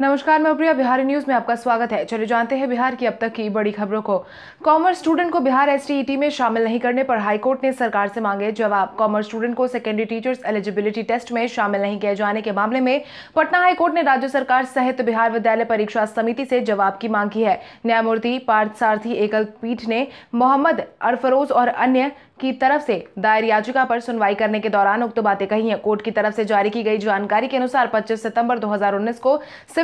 नमस्कार मैं प्रिया बिहारी न्यूज में आपका स्वागत है चलिए जानते हैं बिहार की अब तक की बड़ी खबरों को कॉमर्स स्टूडेंट को बिहार एस में शामिल नहीं करने पर हाईकोर्ट ने सरकार से मांगे जवाब कॉमर्स स्टूडेंट को सेकेंडरी टीचर्स एलिजिबिलिटी टेस्ट में शामिल नहीं किए जाने के मामले में पटना हाईकोर्ट ने राज्य सरकार सहित बिहार विद्यालय परीक्षा समिति से जवाब की मांग की है न्यायमूर्ति पार्थ सारथी एकल पीठ ने मोहम्मद अरफरोज और अन्य की तरफ से दायर याचिका पर सुनवाई करने के दौरान उक्त बातें कही हैं कोर्ट की तरफ से जारी की गई जानकारी के अनुसार 25 सितंबर 2019 को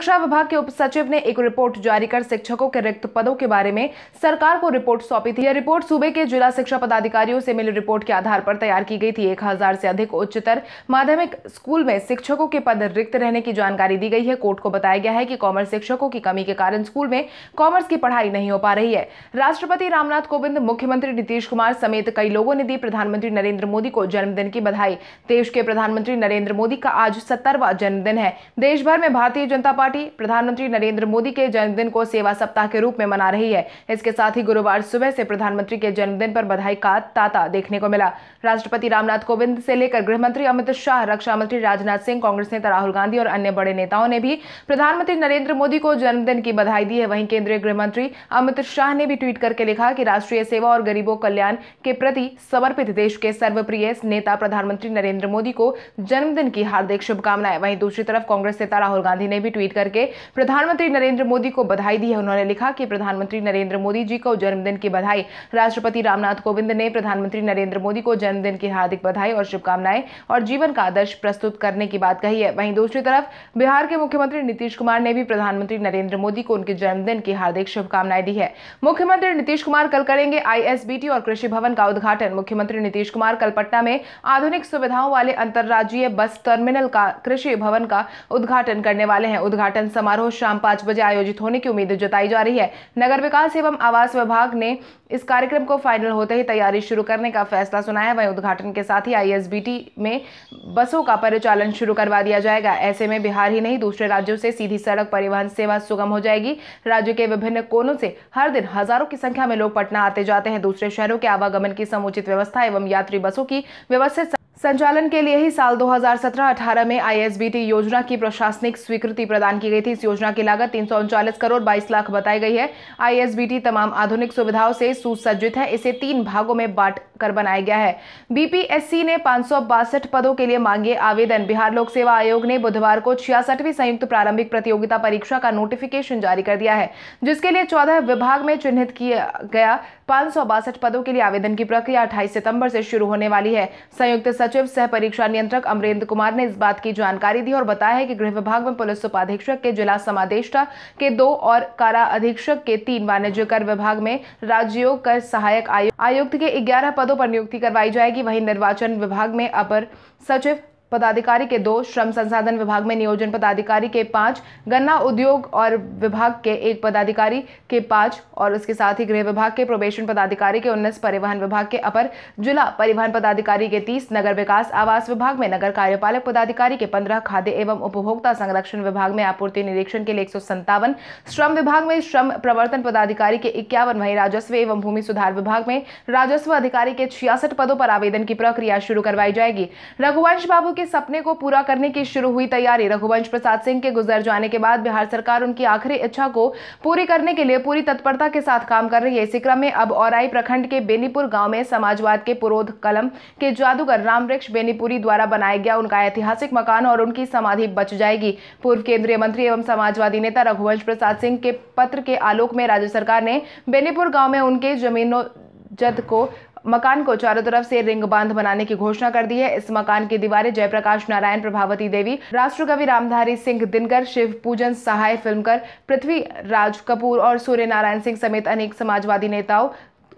शिक्षा विभाग के उप सचिव ने एक रिपोर्ट जारी कर शिक्षकों के रिक्त पदों के बारे में सरकार को रिपोर्ट सौंपी थी यह रिपोर्ट सूबे के जिला शिक्षा पदाधिकारियों से मिली रिपोर्ट के आधार पर तैयार की गई थी एक हजार से अधिक उच्चतर माध्यमिक स्कूल में शिक्षकों के पद रिक्त रहने की जानकारी दी गई है कोर्ट को बताया गया है की कॉमर्स शिक्षकों की कमी के कारण स्कूल में कॉमर्स की पढ़ाई नहीं हो पा रही है राष्ट्रपति रामनाथ कोविंद मुख्यमंत्री नीतीश कुमार समेत कई लोगों ने दी प्रधानमंत्री नरेंद्र मोदी को जन्मदिन की बधाई देश के प्रधानमंत्री नरेंद्र मोदी का आज सत्तरवा जन्मदिन है देश भर में भारतीय जनता पार्टी पार्टी प्रधानमंत्री नरेंद्र मोदी के जन्मदिन को सेवा सप्ताह के रूप में मना रही है इसके साथ ही गुरुवार सुबह से प्रधानमंत्री के जन्मदिन पर बधाई का ताता देखने को मिला राष्ट्रपति रामनाथ कोविंद से लेकर गृहमंत्री अमित शाह रक्षा मंत्री राजनाथ सिंह कांग्रेस नेता राहुल गांधी और अन्य बड़े नेताओं ने भी प्रधानमंत्री नरेंद्र मोदी को जन्मदिन की बधाई दी है वहीं केंद्रीय गृहमंत्री अमित शाह ने भी ट्वीट करके लिखा कि राष्ट्रीय सेवा और गरीबों कल्याण के प्रति समर्पित देश के सर्वप्रिय नेता प्रधानमंत्री नरेंद्र मोदी को जन्मदिन की हार्दिक शुभकामनाएं वहीं दूसरी तरफ कांग्रेस नेता राहुल गांधी ने भी ट्वीट करके प्रधानमंत्री नरेंद्र मोदी को बधाई दी है उन्होंने लिखा कि प्रधानमंत्री नरेंद्र मोदी जी को जन्मदिन की बधाई राष्ट्रपति रामनाथ कोविंद ने प्रधानमंत्री नरेंद्र मोदी को जन्मदिन की हार्दिक बधाई और शुभकामनाएं और जीवन का आदर्श प्रस्तुत करने की बात कही है वहीं दूसरी तरफ बिहार के मुख्यमंत्री नीतीश कुमार ने भी प्रधानमंत्री नरेंद्र मोदी को उनके जन्मदिन की हार्दिक शुभकामनाएं दी है मुख्यमंत्री नीतीश कुमार कल करेंगे आई और कृषि भवन का उद्घाटन मुख्यमंत्री नीतीश कुमार कल पटना में आधुनिक सुविधाओं वाले अंतर्राज्यीय बस टर्मिनल का कृषि भवन का उद्घाटन करने वाले हैं उद्घाटन उद्घाटन समारोह शाम पाँच बजे आयोजित होने की उम्मीद जताई जा रही है नगर विकास एवं आवास विभाग ने इस कार्यक्रम को फाइनल होते ही तैयारी शुरू करने का फैसला सुनाया वहीं उद्घाटन के साथ ही आई में बसों का परिचालन शुरू करवा दिया जाएगा ऐसे में बिहार ही नहीं दूसरे राज्यों से सीधी सड़क परिवहन सेवा सुगम हो जाएगी राज्य के विभिन्न कोनों से हर दिन हजारों की संख्या में लोग पटना आते जाते हैं दूसरे शहरों के आवागमन की समुचित व्यवस्था एवं यात्री बसों की व्यवस्थित संचालन के लिए ही साल 2017-18 में आईएसबीटी योजना की प्रशासनिक स्वीकृति प्रदान की गई थी इस योजना की लागत तीन करोड़ 22 लाख बताई गई है आईएसबीटी तमाम आधुनिक सुविधाओं से सुसज्जित है इसे तीन भागों में बांट कर बनाया गया है बीपीएससी ने पांच पदों के लिए मांगे आवेदन बिहार लोक सेवा आयोग ने बुधवार को छियासठवीं संयुक्त प्रारंभिक प्रतियोगिता परीक्षा का नोटिफिकेशन जारी कर दिया है जिसके लिए चौदह विभाग में चिन्हित किया गया पांच पदों के लिए आवेदन की प्रक्रिया अट्ठाईस सितम्बर से शुरू होने वाली है संयुक्त सचिव सह परीक्षा नियंत्रक अमरेंद्र कुमार ने इस बात की जानकारी दी और बताया है कि गृह विभाग में पुलिस उपाधीक्षक के जिला समादेष्टा के दो और कारा अधीक्षक के तीन वाणिज्य कर विभाग में राज्यों कर सहायक आयुक्त के ग्यारह पदों पदों पर नियुक्ति करवाई जाएगी वहीं निर्वाचन विभाग में अपर सचिव पदाधिकारी के दो श्रम संसाधन विभाग में नियोजन पदाधिकारी के पांच गन्ना उद्योग और विभाग के एक पदाधिकारी के पांच और उसके साथ ही गृह विभाग के प्रोबेशन पदाधिकारी के उन्नीस परिवहन विभाग के अपर जिला परिवहन पदाधिकारी के तीस नगर विकास आवास विभाग में नगर कार्यपालक पदाधिकारी के पंद्रह खाद्य एवं उपभोक्ता संरक्षण विभाग में आपूर्ति निरीक्षण के लिए एक श्रम विभाग में श्रम प्रवर्तन पदाधिकारी के इक्यावन वहीं राजस्व एवं भूमि सुधार विभाग में राजस्व अधिकारी के छियासठ पदों पर आवेदन की प्रक्रिया शुरू करवाई जाएगी रघुवंश बाबू के सपने को पूरा करने की शुरू हुई तैयारी रघुवंश प्रसाद सिंह के गुजर जाने के बाद बिहार सरकार उनकी आखिरी इच्छा को पूरी करने के लिए पूरी तत्परता के साथ काम कर रही है इसी क्रम में अब औराई प्रखंड के बेनीपुर गांव में समाजवाद के पुरोध कलम के जादूगर रामवृक्ष बेनीपुरी द्वारा बनाया गया उनका ऐतिहासिक मकान और उनकी समाधि बच जाएगी पूर्व केंद्रीय मंत्री एवं समाजवादी नेता रघुवंश प्रसाद सिंह के पत्र के आलोक में राज्य सरकार ने बेनीपुर गाँव में उनके जमीनों जद को मकान को चारों तरफ से रिंग बांध बनाने की घोषणा कर दी है इस मकान की दीवारें जयप्रकाश नारायण प्रभावती देवी राष्ट्रकवि रामधारी सिंह दिनकर शिव पूजन सहाय फिल्मकर पृथ्वी राज कपूर और सूर्य नारायण सिंह समेत अनेक समाजवादी नेताओं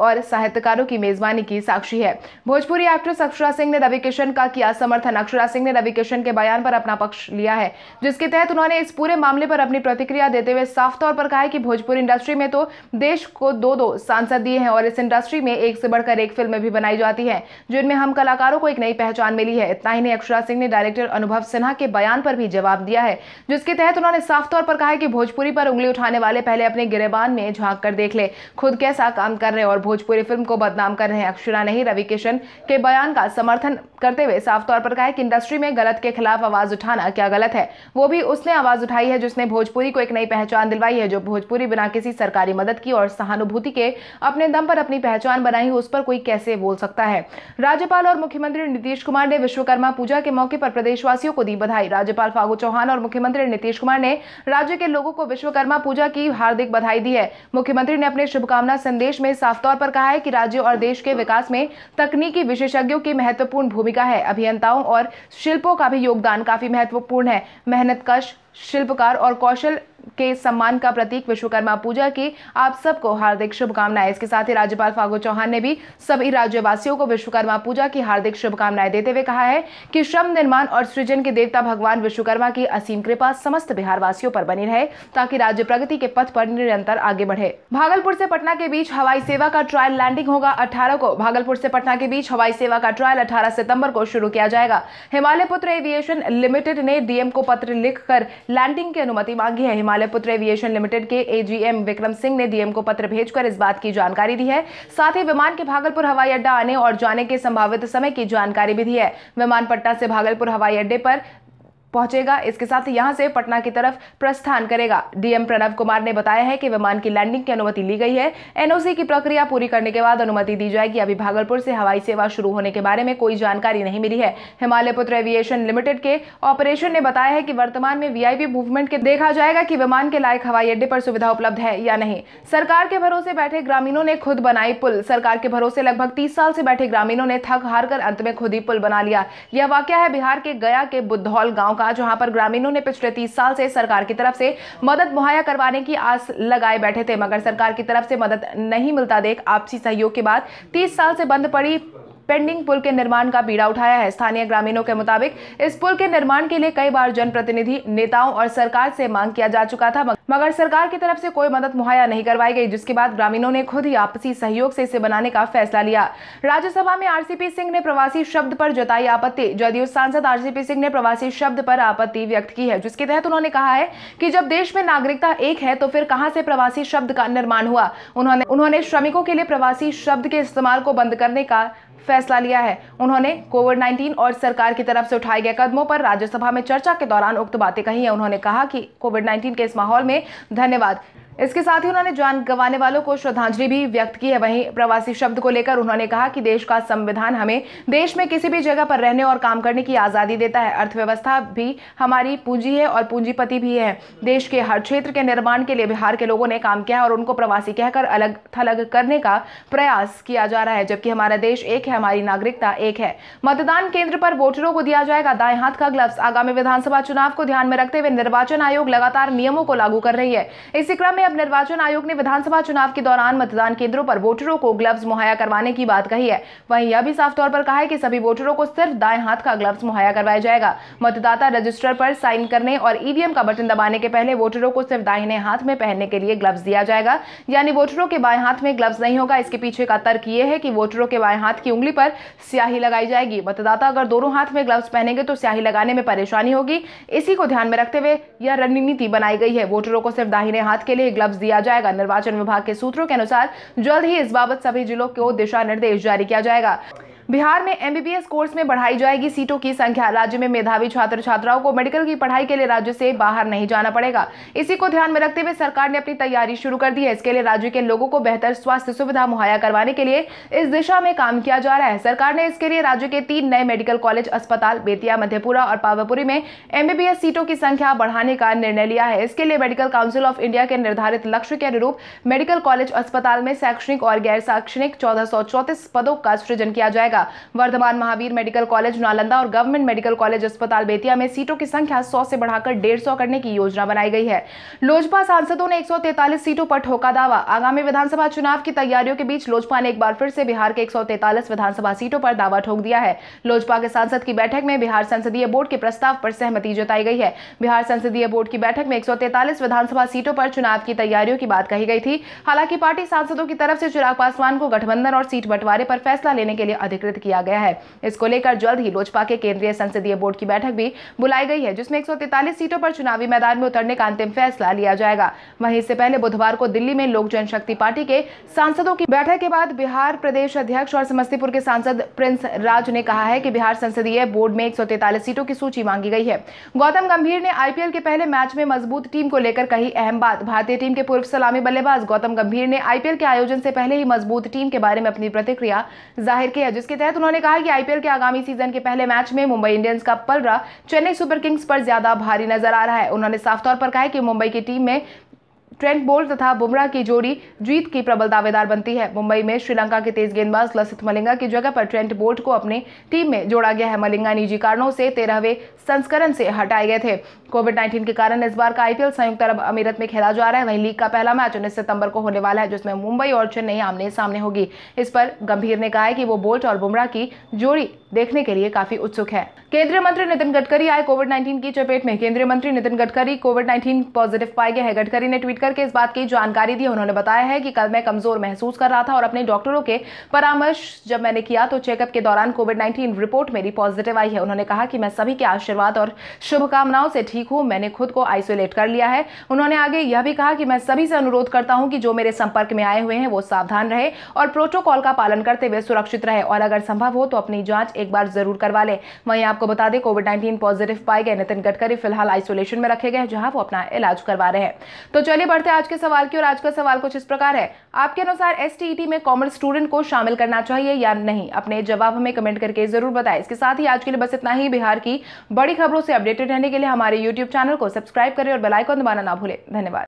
और साहित्यकारों की मेजबानी की साक्षी है भोजपुरी एक्ट्रेस अक्षरा सिंह ने रवि किशन का किया समर्थन अक्षरा सिंह ने रवि किशन के बयान पर अपना पक्ष लिया है जिसके तहत उन्होंने इस पूरे मामले पर अपनी प्रतिक्रिया देते हुए साफ तौर पर कहा है कि भोजपुरी इंडस्ट्री में तो देश को दो दो सांसद दिए हैं और इस इंडस्ट्री में एक से बढ़कर एक फिल्म भी बनाई जाती है जिनमें हम कलाकारों को एक नई पहचान मिली है इतना ही नहीं अक्षरा सिंह ने डायरेक्टर अनुभव सिन्हा के बयान पर भी जवाब दिया है जिसके तहत उन्होंने साफ तौर पर कहा है कि भोजपुरी पर उंगली उठाने वाले पहले अपने गिरेबान में झांक कर देख ले खुद कैसा काम कर रहे और भोजपुरी फिल्म को बदनाम कर रहे हैं अक्षरा ने ही रवि किशन के बयान का समर्थन करते हुए साफ तौर पर कहा है कि इंडस्ट्री में गलत के खिलाफ आवाज उठाना क्या गलत है वो भी उसने आवाज उठाई है जिसने भोजपुरी को एक नई पहचान दिलवाई है जो भोजपुरी बिना किसी सरकारी मदद की और सहानुभूति के अपने दम पर अपनी पहचान बनाई उस पर कोई कैसे बोल सकता है राज्यपाल और मुख्यमंत्री नीतीश कुमार ने विश्वकर्मा पूजा के मौके पर प्रदेशवासियों को दी बधाई राज्यपाल फागू चौहान और मुख्यमंत्री नीतीश कुमार ने राज्य के लोगों को विश्वकर्मा पूजा की हार्दिक बधाई दी है मुख्यमंत्री ने अपने शुभकामना संदेश में साफ तौर पर कहा है कि राज्य और देश के विकास में तकनीकी विशेषज्ञों की महत्वपूर्ण भूमिका है अभियंताओं और शिल्पों का भी योगदान काफी महत्वपूर्ण है मेहनतकश शिल्पकार और कौशल के सम्मान का प्रतीक विश्वकर्मा पूजा की आप सबको हार्दिक शुभकामनाएं इसके साथ ही राज्यपाल फागू चौहान ने भी सभी राज्यवासियों को विश्वकर्मा पूजा की हार्दिक शुभकामनाएं देते हुए कहा है कि श्रम निर्माण और सृजन के देवता भगवान विश्वकर्मा की असीम कृपा समस्त बिहार वासियों पर बनी रहे ताकि राज्य प्रगति के पथ पर निरंतर आगे बढ़े भागलपुर से पटना के बीच हवाई सेवा का ट्रायल लैंडिंग होगा अठारह को भागलपुर से पटना के बीच हवाई सेवा का ट्रायल अठारह सितम्बर को शुरू किया जाएगा हिमालय पुत्र एविएशन लिमिटेड ने डीएम को पत्र लिख लैंडिंग की अनुमति मांगी है हिमालय पुत्र एविएशन लिमिटेड के एजीएम विक्रम सिंह ने डीएम को पत्र भेजकर इस बात की जानकारी दी है साथ ही विमान के भागलपुर हवाई अड्डा आने और जाने के संभावित समय की जानकारी भी दी है विमान पटना से भागलपुर हवाई अड्डे पर पहुंचेगा इसके साथ यहां से पटना की तरफ प्रस्थान करेगा डीएम प्रणव कुमार ने बताया है कि विमान की लैंडिंग की अनुमति ली गई है एनओसी की प्रक्रिया पूरी करने के बाद अनुमति दी जाएगी अभी भागलपुर से हवाई सेवा शुरू होने के बारे में कोई जानकारी नहीं मिली है हिमालय पुत्र एविएशन लिमिटेड के ऑपरेशन ने बताया है की वर्तमान में वी मूवमेंट के देखा जाएगा की विमान के लायक हवाई अड्डे पर सुविधा उपलब्ध है या नहीं सरकार के भरोसे बैठे ग्रामीणों ने खुद बनाई पुल सरकार के भरोसे लगभग तीस साल से बैठे ग्रामीणों ने थक हार कर अंत में खुद ही पुल बना लिया यह वाक्य है बिहार के गया के बुद्धौल गाँव होगा जहां पर ग्रामीणों ने पिछले तीस साल से सरकार की तरफ से मदद मुहैया करवाने की आस लगाए बैठे थे मगर सरकार की तरफ से मदद नहीं मिलता देख आपसी सहयोग के बाद तीस साल से बंद पड़ी पेंडिंग पुल के निर्माण का बीड़ा उठाया है स्थानीय ग्रामीणों के मुताबिक इस पुल के निर्माण के लिए कई बार जनप्रतिनिधि नेताओं और सरकार से मांग किया जा चुका था मगर सरकार की तरफ से कोई मदद मुहैया नहीं करवाई गई जिसके बाद ग्रामीणों ने खुद ही आपसी सहयोग से इसे बनाने का फैसला लिया राज्यसभा में आरसीपी सिंह ने प्रवासी शब्द पर जताई आपत्ति जदयू सांसद आरसीपी सिंह ने प्रवासी शब्द पर आपत्ति व्यक्त की है जिसके तहत उन्होंने कहा है कि जब देश में नागरिकता एक है तो फिर कहाँ से प्रवासी शब्द का निर्माण हुआ उन्होंने उन्होंने श्रमिकों के लिए प्रवासी शब्द के इस्तेमाल को बंद करने का फैसला लिया है उन्होंने कोविड 19 और सरकार की तरफ से उठाए गए कदमों पर राज्यसभा में चर्चा के दौरान उक्त बातें कही है उन्होंने कहा कि कोविड 19 के इस माहौल में धन्यवाद इसके साथ ही उन्होंने जान गंवाने वालों को श्रद्धांजलि भी व्यक्त की है वहीं प्रवासी शब्द को लेकर उन्होंने कहा कि देश का संविधान हमें देश में किसी भी जगह पर रहने और काम करने की आज़ादी देता है अर्थव्यवस्था भी हमारी पूंजी है और पूंजीपति भी है देश के हर क्षेत्र के निर्माण के लिए बिहार के लोगों ने काम किया और उनको प्रवासी कहकर अलग थलग करने का प्रयास किया जा रहा है जबकि हमारा देश एक है हमारी नागरिकता एक है मतदान केंद्र पर वोटरों को दिया जाएगा दाएं हाथ का ग्लव्स आगामी विधानसभा चुनाव को ध्यान में रखते हुए निर्वाचन आयोग लगातार नियमों को लागू कर रही है इसी क्रम में अब निर्वाचन आयोग ने विधानसभा चुनाव के दौरान मतदान केंद्रों पर वोटरों को ग्लव्स मुहैया करवाने की बात कही है वहीं यह भी साफ तौर पर कहा है कि सभी वोटरों को सिर्फ दाएं हाथ का ग्लव्स मुहैया करवाया जाएगा मतदाता रजिस्टर पर साइन करने और ईवीएम का बटन दबाने के पहले वोटरों को सिर्फ दाहिने हाथ में पहनने के लिए ग्लव्स दिया जाएगा यानी वोटरों के बाएं हाथ में ग्लव्स नहीं होगा इसके पीछे का तर्क ये है कि वोटरों के बाएं हाथ की उंगली पर स्याही लगाई जाएगी मतदाता अगर दोनों हाथ में ग्लव्स पहनेंगे तो स्याही लगाने में परेशानी होगी इसी को ध्यान में रखते हुए यह रणनीति बनाई गई है वोटरों को सिर्फ दाहिने हाथ के लिए ग्लव्स दिया जाएगा निर्वाचन विभाग के सूत्रों के अनुसार जल्द ही इस बाबत सभी जिलों को दिशा निर्देश जारी किया जाएगा बिहार में एमबीबीएस कोर्स में बढ़ाई जाएगी सीटों की संख्या राज्य में मेधावी छात्र छात्राओं को मेडिकल की पढ़ाई के लिए राज्य से बाहर नहीं जाना पड़ेगा इसी को ध्यान में रखते हुए सरकार ने अपनी तैयारी शुरू कर दी है इसके लिए राज्य के लोगों को बेहतर स्वास्थ्य सुविधा मुहैया करवाने के लिए इस दिशा में काम किया जा रहा है सरकार ने इसके लिए राज्य के तीन नए मेडिकल कॉलेज अस्पताल बेतिया मध्यपुरा और पावापुरी में एमबीबीएस सीटों की संख्या बढ़ाने का निर्णय लिया है इसके लिए मेडिकल काउंसिल ऑफ इंडिया के निर्धारित लक्ष्य के अनुरूप मेडिकल कॉलेज अस्पताल में शैक्षणिक और गैर शैक्षणिक चौदह पदों का सृजन किया जाएगा बेतिया वर्धमान महावीर मेडिकल कॉलेज नालंदा और गवर्नमेंट मेडिकल कॉलेज अस्पताल बेतिया में सीटों की संख्या सौ से बढ़ाकर डेढ़ करने की योजना बनाई गई है लोजपा सांसदों ने एक सीटों पर ठोका दावा आगामी विधानसभा चुनाव की तैयारियों के बीच लोजपा ने एक बार फिर से बिहार के एक विधानसभा सीटों पर दावा ठोक दिया है लोजपा के सांसद की बैठक में बिहार संसदीय बोर्ड के प्रस्ताव पर सहमति जताई गई है बिहार संसदीय बोर्ड की बैठक में एक विधानसभा सीटों पर चुनाव की तैयारियों की बात कही गई थी हालांकि पार्टी सांसदों की तरफ से चिराग पासवान को गठबंधन और सीट बंटवारे पर फैसला लेने के लिए अधिकृत स्वीकृत किया गया है इसको लेकर जल्द ही लोजपा के केंद्रीय संसदीय बोर्ड की बैठक भी बुलाई गई है जिसमें एक सीटों पर चुनावी मैदान में उतरने का अंतिम फैसला लिया जाएगा वहीं इससे पहले बुधवार को दिल्ली में लोक जनशक्ति पार्टी के सांसदों की बैठक के बाद बिहार प्रदेश अध्यक्ष और समस्तीपुर के सांसद प्रिंस राज ने कहा है कि बिहार संसदीय बोर्ड में एक सीटों की सूची मांगी गई है गौतम गंभीर ने आईपीएल के पहले मैच में मजबूत टीम को लेकर कही अहम बात भारतीय टीम के पूर्व सलामी बल्लेबाज गौतम गंभीर ने आईपीएल के आयोजन से पहले ही मजबूत टीम के बारे में अपनी प्रतिक्रिया जाहिर की है जिसके तहत उन्होंने कहा कि आईपीएल के आगामी सीजन के पहले मैच में मुंबई इंडियंस का पलरा चेन्नई सुपर किंग्स पर ज्यादा भारी नजर आ रहा है उन्होंने साफ तौर पर कहा कि मुंबई की टीम में ट्रेंट बोल्ट तथा बुमराह की जोड़ी जीत की प्रबल दावेदार बनती है मुंबई में श्रीलंका के तेज गेंदबाज लसित मलिंगा की जगह पर ट्रेंट बोल्ट को अपनी टीम में जोड़ा गया है मलिंगा निजी कारणों से तेरहवें संस्करण से हटाए गए थे कोविड नाइन्टीन के कारण इस बार का आईपीएल संयुक्त अरब अमीरत में खेला जा रहा है वहीं लीग का पहला मैच उन्नीस सितंबर को होने वाला है जिसमें मुंबई और चेन्नई आमने सामने होगी इस पर गंभीर ने कहा है कि वो बोल्ट और बुमराह की जोड़ी देखने के लिए काफी उत्सुक है केंद्रीय मंत्री नितिन गडकरी आए कोविड 19 की चपेट में केंद्रीय मंत्री नितिन गडकरी कोविड 19 पॉजिटिव पाए गए हैं गडकरी ने ट्वीट करके इस बात की जानकारी दी उन्होंने बताया है कि कल मैं कमजोर महसूस कर रहा था और अपने डॉक्टरों के परामर्श जब मैंने किया तो चेकअप के दौरान कोविड नाइन्टीन रिपोर्ट मेरी पॉजिटिव आई है उन्होंने कहा कि मैं सभी के आशीर्वाद और शुभकामनाओं से ठीक हूँ मैंने खुद को आइसोलेट कर लिया है उन्होंने आगे यह भी कहा कि मैं सभी से अनुरोध करता हूँ कि जो मेरे संपर्क में आए हुए हैं वो सावधान रहे और प्रोटोकॉल का पालन करते हुए सुरक्षित रहे और अगर संभव हो तो अपनी जाँच एक बार जरूर करवा लें वहीं आपको बता दें कोविड नाइन्टीन पॉजिटिव पाए गए नितिन गडकरी फिलहाल आइसोलेशन में रखे गए जहां वो अपना इलाज करवा रहे हैं तो चलिए बढ़ते आज के सवाल की और आज का सवाल कुछ इस प्रकार है आपके अनुसार एस e में कॉमर्स स्टूडेंट को शामिल करना चाहिए या नहीं अपने जवाब हमें कमेंट करके जरूर बताएं इसके साथ ही आज के लिए बस इतना ही बिहार की बड़ी खबरों से अपडेटेड रहने के लिए हमारे यूट्यूब चैनल को सब्सक्राइब करें और बेलाइकॉन दबाना ना भूलें धन्यवाद